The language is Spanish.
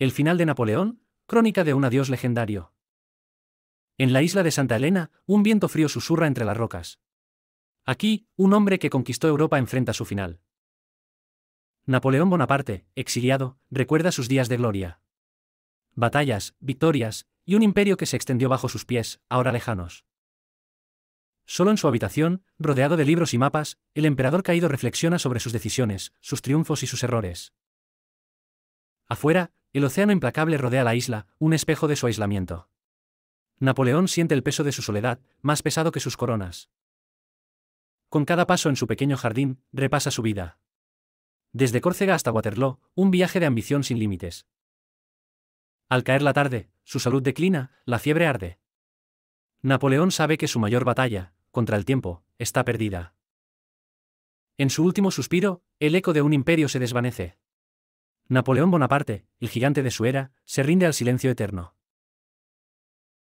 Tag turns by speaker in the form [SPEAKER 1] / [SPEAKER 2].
[SPEAKER 1] El final de Napoleón, crónica de un adiós legendario. En la isla de Santa Elena, un viento frío susurra entre las rocas. Aquí, un hombre que conquistó Europa enfrenta su final. Napoleón Bonaparte, exiliado, recuerda sus días de gloria. Batallas, victorias, y un imperio que se extendió bajo sus pies, ahora lejanos. Solo en su habitación, rodeado de libros y mapas, el emperador caído reflexiona sobre sus decisiones, sus triunfos y sus errores. Afuera, el océano implacable rodea la isla, un espejo de su aislamiento. Napoleón siente el peso de su soledad, más pesado que sus coronas. Con cada paso en su pequeño jardín, repasa su vida. Desde Córcega hasta Waterloo, un viaje de ambición sin límites. Al caer la tarde, su salud declina, la fiebre arde. Napoleón sabe que su mayor batalla, contra el tiempo, está perdida. En su último suspiro, el eco de un imperio se desvanece. Napoleón Bonaparte, el gigante de su era, se rinde al silencio eterno.